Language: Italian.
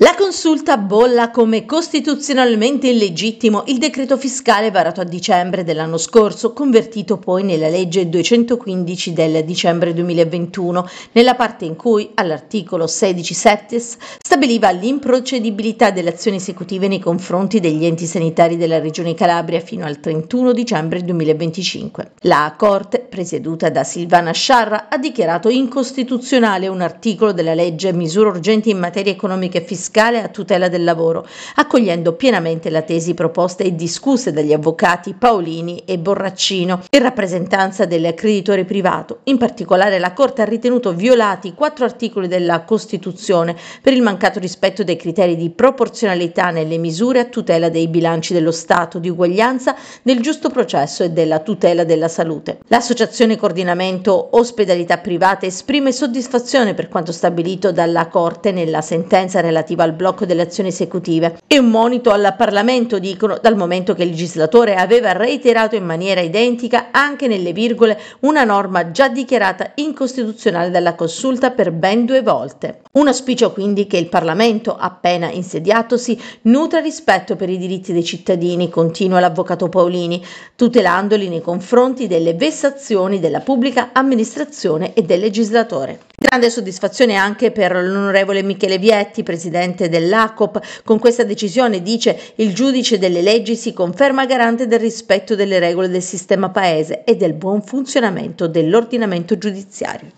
La consulta bolla come costituzionalmente illegittimo il decreto fiscale varato a dicembre dell'anno scorso, convertito poi nella legge 215 del dicembre 2021, nella parte in cui all'articolo 16 septis stabiliva l'improcedibilità delle azioni esecutive nei confronti degli enti sanitari della Regione Calabria fino al 31 dicembre 2025. La Corte, presieduta da Silvana Sciarra, ha dichiarato incostituzionale un articolo della legge misure urgenti in materia economica e fiscale fiscale a tutela del lavoro, accogliendo pienamente la tesi proposta e discusse dagli avvocati Paolini e Borraccino in rappresentanza del creditore privato. In particolare la Corte ha ritenuto violati quattro articoli della Costituzione per il mancato rispetto dei criteri di proporzionalità nelle misure a tutela dei bilanci dello Stato, di uguaglianza, del giusto processo e della tutela della salute. L'associazione coordinamento ospedalità privata esprime soddisfazione per quanto stabilito dalla Corte nella sentenza relativa relativa al blocco delle azioni esecutive e un monito al Parlamento, dicono, dal momento che il legislatore aveva reiterato in maniera identica anche nelle virgole una norma già dichiarata incostituzionale dalla Consulta per ben due volte. Un auspicio quindi che il Parlamento, appena insediatosi, nutra rispetto per i diritti dei cittadini, continua l'avvocato Paolini, tutelandoli nei confronti delle vessazioni della pubblica amministrazione e del legislatore. Grande soddisfazione anche per l'onorevole Michele Vietti, presidente dell'ACOP. Con questa decisione, dice, il giudice delle leggi si conferma garante del rispetto delle regole del sistema paese e del buon funzionamento dell'ordinamento giudiziario.